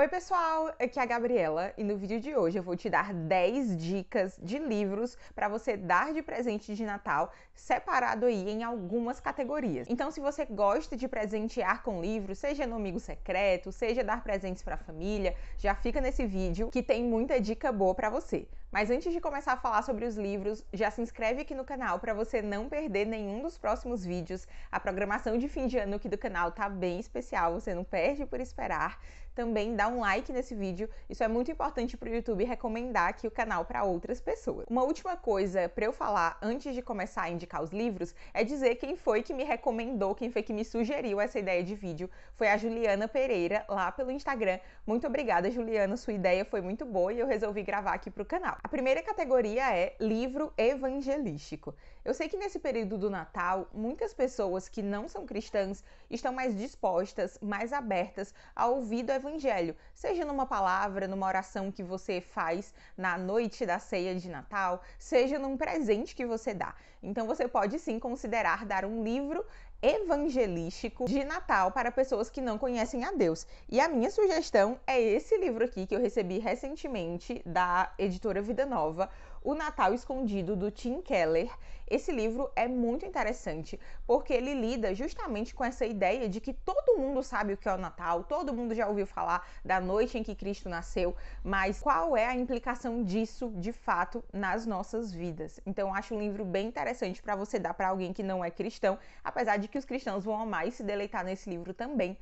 Oi, pessoal! Aqui é a Gabriela e no vídeo de hoje eu vou te dar 10 dicas de livros para você dar de presente de Natal, separado aí em algumas categorias. Então, se você gosta de presentear com livros, seja no amigo secreto, seja dar presentes para a família, já fica nesse vídeo que tem muita dica boa para você. Mas antes de começar a falar sobre os livros, já se inscreve aqui no canal para você não perder nenhum dos próximos vídeos. A programação de fim de ano aqui do canal tá bem especial, você não perde por esperar. Também dá um like nesse vídeo, isso é muito importante para o YouTube recomendar aqui o canal para outras pessoas. Uma última coisa para eu falar antes de começar a indicar os livros é dizer quem foi que me recomendou, quem foi que me sugeriu essa ideia de vídeo. Foi a Juliana Pereira lá pelo Instagram. Muito obrigada, Juliana, sua ideia foi muito boa e eu resolvi gravar aqui para o canal a primeira categoria é livro evangelístico. Eu sei que nesse período do Natal, muitas pessoas que não são cristãs estão mais dispostas, mais abertas a ouvir do evangelho, seja numa palavra, numa oração que você faz na noite da ceia de Natal, seja num presente que você dá. Então você pode sim considerar dar um livro evangelístico de Natal para pessoas que não conhecem a Deus. E a minha sugestão é esse livro aqui que eu recebi recentemente da editora Vida Nova, o Natal Escondido do Tim Keller. Esse livro é muito interessante porque ele lida justamente com essa ideia de que todo mundo sabe o que é o Natal, todo mundo já ouviu falar da noite em que Cristo nasceu, mas qual é a implicação disso de fato nas nossas vidas? Então acho um livro bem interessante para você dar para alguém que não é cristão, apesar de que os cristãos vão amar e se deleitar nesse livro também.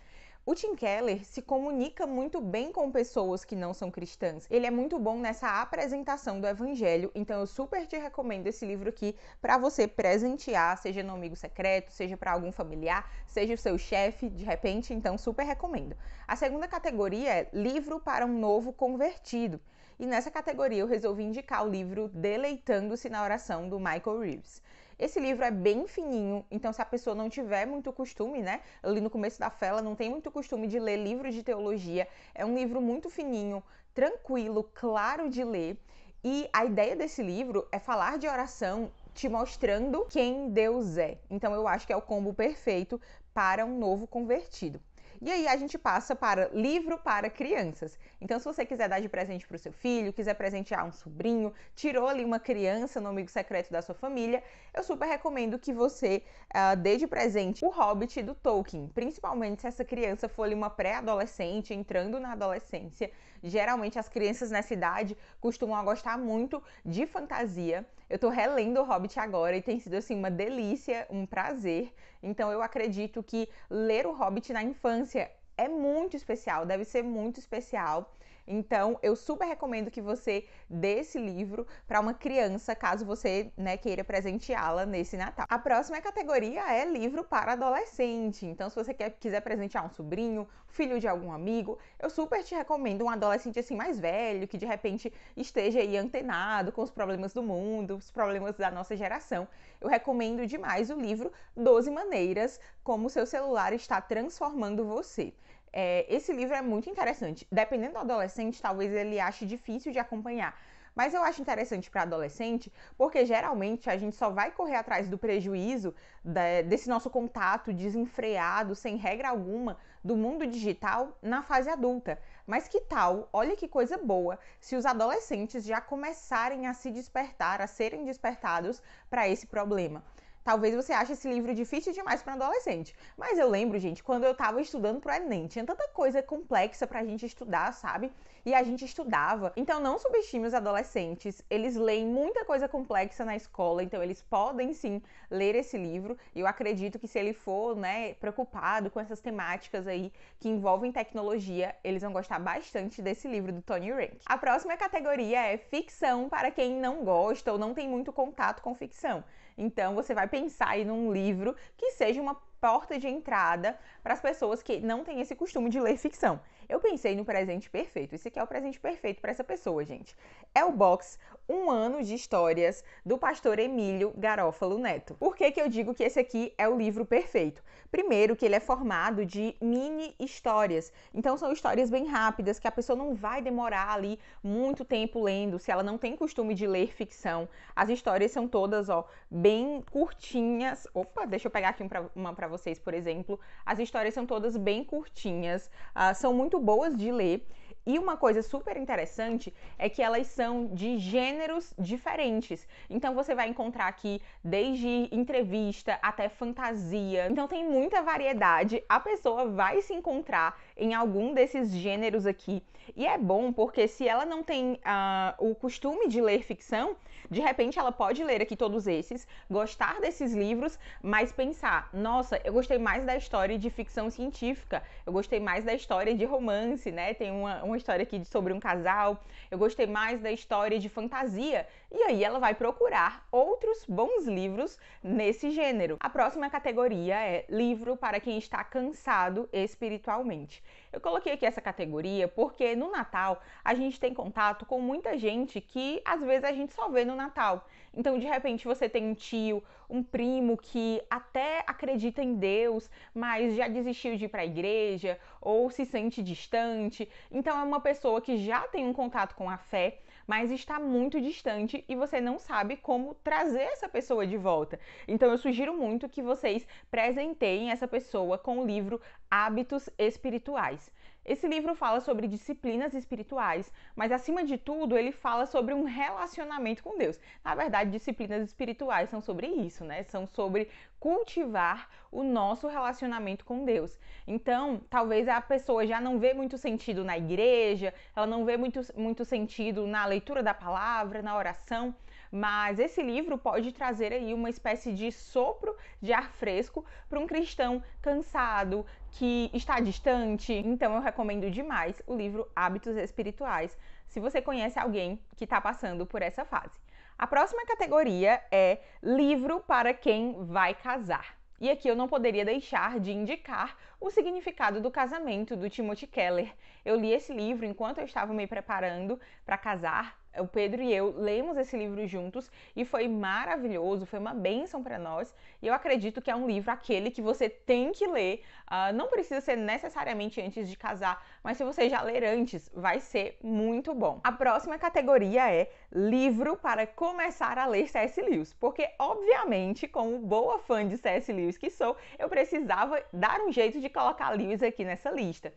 O Tim Keller se comunica muito bem com pessoas que não são cristãs. Ele é muito bom nessa apresentação do evangelho, então eu super te recomendo esse livro aqui para você presentear, seja no amigo secreto, seja para algum familiar, seja o seu chefe, de repente, então super recomendo. A segunda categoria é livro para um novo convertido. E nessa categoria eu resolvi indicar o livro Deleitando-se na Oração do Michael Reeves. Esse livro é bem fininho, então se a pessoa não tiver muito costume, né? Ali no começo da fela, não tem muito costume de ler livros de teologia. É um livro muito fininho, tranquilo, claro de ler. E a ideia desse livro é falar de oração te mostrando quem Deus é. Então eu acho que é o combo perfeito para um novo convertido. E aí a gente passa para livro para crianças. Então, se você quiser dar de presente para o seu filho, quiser presentear um sobrinho, tirou ali uma criança no amigo secreto da sua família, eu super recomendo que você uh, dê de presente o Hobbit do Tolkien, principalmente se essa criança for ali uma pré-adolescente, entrando na adolescência. Geralmente as crianças nessa idade costumam gostar muito de fantasia eu tô relendo O Hobbit agora e tem sido assim uma delícia, um prazer. Então eu acredito que ler O Hobbit na infância é muito especial, deve ser muito especial. Então, eu super recomendo que você dê esse livro para uma criança, caso você né, queira presenteá-la nesse Natal. A próxima categoria é livro para adolescente. Então, se você quer, quiser presentear um sobrinho, filho de algum amigo, eu super te recomendo um adolescente assim mais velho, que de repente esteja aí antenado com os problemas do mundo, os problemas da nossa geração. Eu recomendo demais o livro 12 maneiras como seu celular está transformando você. É, esse livro é muito interessante. Dependendo do adolescente, talvez ele ache difícil de acompanhar. Mas eu acho interessante para adolescente, porque geralmente a gente só vai correr atrás do prejuízo da, desse nosso contato desenfreado, sem regra alguma, do mundo digital na fase adulta. Mas que tal, olha que coisa boa, se os adolescentes já começarem a se despertar, a serem despertados para esse problema. Talvez você ache esse livro difícil demais para adolescente. Mas eu lembro, gente, quando eu estava estudando pro Enem, tinha tanta coisa complexa para a gente estudar, sabe? E a gente estudava. Então não subestime os adolescentes. Eles leem muita coisa complexa na escola, então eles podem sim ler esse livro. E Eu acredito que se ele for, né, preocupado com essas temáticas aí que envolvem tecnologia, eles vão gostar bastante desse livro do Tony Rank. A próxima categoria é ficção para quem não gosta ou não tem muito contato com ficção. Então você vai pensar aí num livro que seja uma porta de entrada para as pessoas que não têm esse costume de ler ficção. Eu pensei no presente perfeito. Esse aqui é o presente perfeito para essa pessoa, gente. É o box um ano de histórias do pastor Emílio Garófalo Neto. Por que, que eu digo que esse aqui é o livro perfeito? Primeiro, que ele é formado de mini histórias. Então, são histórias bem rápidas que a pessoa não vai demorar ali muito tempo lendo, se ela não tem costume de ler ficção. As histórias são todas, ó, bem curtinhas. Opa, deixa eu pegar aqui uma para vocês, por exemplo. As histórias são todas bem curtinhas, uh, são muito boas de ler e uma coisa super interessante é que elas são de gêneros diferentes. Então você vai encontrar aqui desde entrevista até fantasia. Então tem muita variedade. A pessoa vai se encontrar em algum desses gêneros aqui. E é bom porque se ela não tem uh, o costume de ler ficção, de repente, ela pode ler aqui todos esses, gostar desses livros, mas pensar: nossa, eu gostei mais da história de ficção científica, eu gostei mais da história de romance, né? Tem uma, uma história aqui sobre um casal, eu gostei mais da história de fantasia. E aí ela vai procurar outros bons livros nesse gênero. A próxima categoria é livro para quem está cansado espiritualmente. Eu coloquei aqui essa categoria porque no Natal a gente tem contato com muita gente que às vezes a gente só vê no Natal. Então, de repente, você tem um tio, um primo que até acredita em Deus, mas já desistiu de ir para a igreja ou se sente distante. Então, é uma pessoa que já tem um contato com a fé mas está muito distante e você não sabe como trazer essa pessoa de volta. Então eu sugiro muito que vocês presenteiem essa pessoa com o livro Hábitos Espirituais. Esse livro fala sobre disciplinas espirituais, mas acima de tudo ele fala sobre um relacionamento com Deus. Na verdade, disciplinas espirituais são sobre isso, né? São sobre cultivar o nosso relacionamento com Deus. Então, talvez a pessoa já não vê muito sentido na igreja, ela não vê muito, muito sentido na leitura da palavra, na oração, mas esse livro pode trazer aí uma espécie de sopro de ar fresco para um cristão cansado, que está distante. Então, eu recomendo demais o livro Hábitos Espirituais, se você conhece alguém que está passando por essa fase. A próxima categoria é livro para quem vai casar. E aqui eu não poderia deixar de indicar o significado do casamento do Timothy Keller. Eu li esse livro enquanto eu estava me preparando para casar o Pedro e eu lemos esse livro juntos e foi maravilhoso, foi uma bênção para nós. E eu acredito que é um livro aquele que você tem que ler. Uh, não precisa ser necessariamente antes de casar, mas se você já ler antes, vai ser muito bom. A próxima categoria é livro para começar a ler C.S. Lewis, porque obviamente, como boa fã de C.S. Lewis que sou, eu precisava dar um jeito de colocar Lewis aqui nessa lista.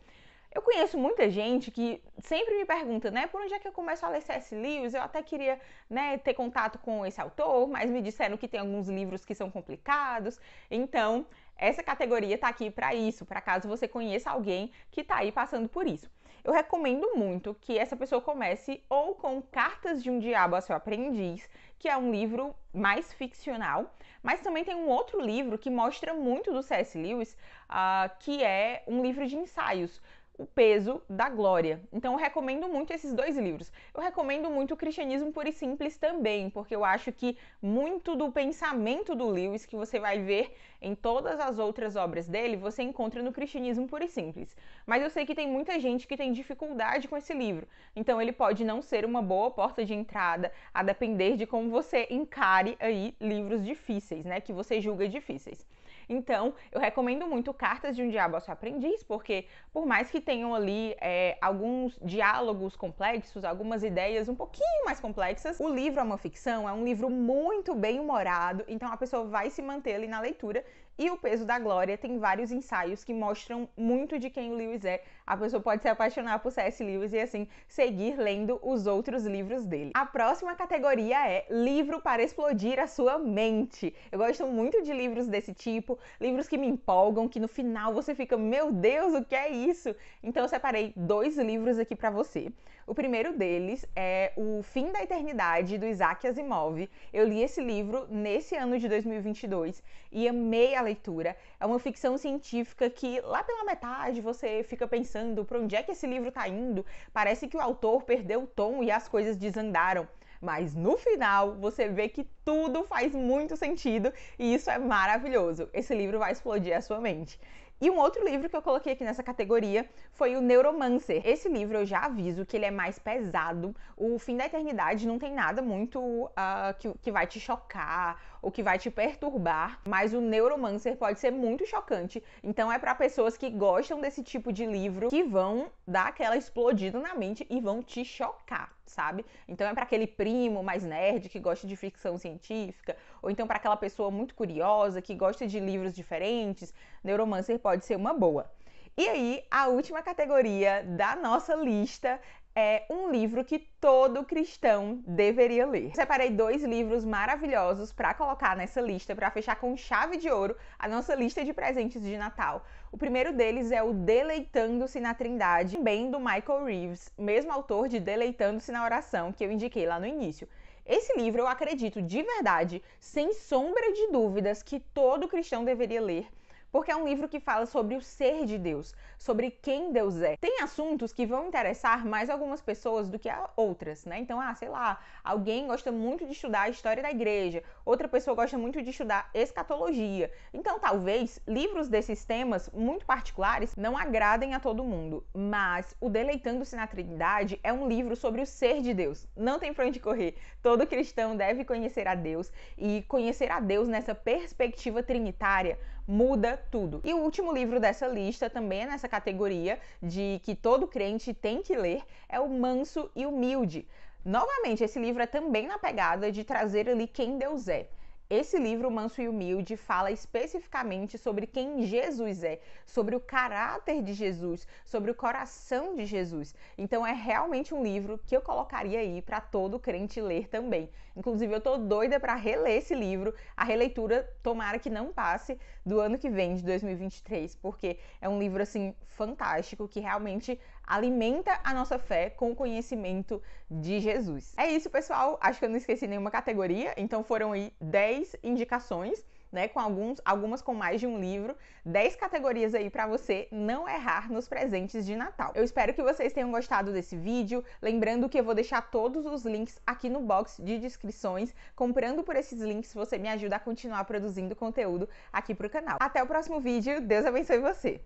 Eu conheço muita gente que sempre me pergunta, né, por onde é que eu começo a ler C.S. Lewis? Eu até queria, né, ter contato com esse autor, mas me disseram que tem alguns livros que são complicados. Então, essa categoria está aqui para isso, para caso você conheça alguém que está aí passando por isso. Eu recomendo muito que essa pessoa comece ou com Cartas de um Diabo a seu Aprendiz, que é um livro mais ficcional, mas também tem um outro livro que mostra muito do C.S. Lewis, uh, que é um livro de ensaios o Peso da Glória. Então eu recomendo muito esses dois livros. Eu recomendo muito o Cristianismo Puro e Simples também, porque eu acho que muito do pensamento do Lewis que você vai ver em todas as outras obras dele, você encontra no Cristianismo Puro e Simples. Mas eu sei que tem muita gente que tem dificuldade com esse livro. Então ele pode não ser uma boa porta de entrada, a depender de como você encare aí livros difíceis, né, que você julga difíceis. Então, eu recomendo muito Cartas de um Diabo ao Seu Aprendiz, porque por mais que tenham ali é, alguns diálogos complexos, algumas ideias um pouquinho mais complexas, o livro é uma ficção, é um livro muito bem humorado, então a pessoa vai se manter ali na leitura e O Peso da Glória tem vários ensaios que mostram muito de quem o Lewis é. A pessoa pode se apaixonar por C.S. Lewis e, assim, seguir lendo os outros livros dele. A próxima categoria é Livro para Explodir a Sua Mente. Eu gosto muito de livros desse tipo, livros que me empolgam, que no final você fica, meu Deus, o que é isso? Então eu separei dois livros aqui para você. O primeiro deles é O Fim da Eternidade, do Isaac Asimov. Eu li esse livro nesse ano de 2022 e amei a leitura leitura. É uma ficção científica que lá pela metade você fica pensando para onde é que esse livro está indo. Parece que o autor perdeu o tom e as coisas desandaram. Mas no final você vê que tudo faz muito sentido e isso é maravilhoso. Esse livro vai explodir a sua mente. E um outro livro que eu coloquei aqui nessa categoria foi o Neuromancer. Esse livro eu já aviso que ele é mais pesado. O Fim da Eternidade não tem nada muito uh, que, que vai te chocar ou que vai te perturbar, mas o Neuromancer pode ser muito chocante. Então é para pessoas que gostam desse tipo de livro que vão dar aquela explodida na mente e vão te chocar sabe? Então é para aquele primo mais nerd que gosta de ficção científica, ou então para aquela pessoa muito curiosa que gosta de livros diferentes, Neuromancer pode ser uma boa. E aí, a última categoria da nossa lista é um livro que todo cristão deveria ler. Separei dois livros maravilhosos para colocar nessa lista, para fechar com chave de ouro a nossa lista de presentes de Natal. O primeiro deles é o Deleitando-se na Trindade, também do Michael Reeves, mesmo autor de Deleitando-se na Oração, que eu indiquei lá no início. Esse livro eu acredito de verdade, sem sombra de dúvidas, que todo cristão deveria ler porque é um livro que fala sobre o ser de Deus, sobre quem Deus é. Tem assuntos que vão interessar mais algumas pessoas do que outras, né? Então, ah, sei lá, alguém gosta muito de estudar a história da igreja, outra pessoa gosta muito de estudar escatologia. Então, talvez livros desses temas muito particulares não agradem a todo mundo, mas o Deleitando-se na Trindade é um livro sobre o ser de Deus. Não tem pra onde correr. Todo cristão deve conhecer a Deus e conhecer a Deus nessa perspectiva trinitária muda tudo. E o último livro dessa lista, também é nessa categoria de que todo crente tem que ler, é O Manso e Humilde. Novamente, esse livro é também na pegada de trazer ali quem Deus é. Esse livro, Manso e Humilde, fala especificamente sobre quem Jesus é, sobre o caráter de Jesus, sobre o coração de Jesus. Então, é realmente um livro que eu colocaria aí para todo crente ler também. Inclusive, eu tô doida para reler esse livro. A releitura, tomara que não passe do ano que vem, de 2023, porque é um livro assim fantástico que realmente alimenta a nossa fé com o conhecimento de Jesus. É isso, pessoal. Acho que eu não esqueci nenhuma categoria, então foram aí 10 indicações né, com alguns, algumas com mais de um livro, 10 categorias aí para você não errar nos presentes de Natal. Eu espero que vocês tenham gostado desse vídeo, lembrando que eu vou deixar todos os links aqui no box de descrições. Comprando por esses links, você me ajuda a continuar produzindo conteúdo aqui pro canal. Até o próximo vídeo, Deus abençoe você.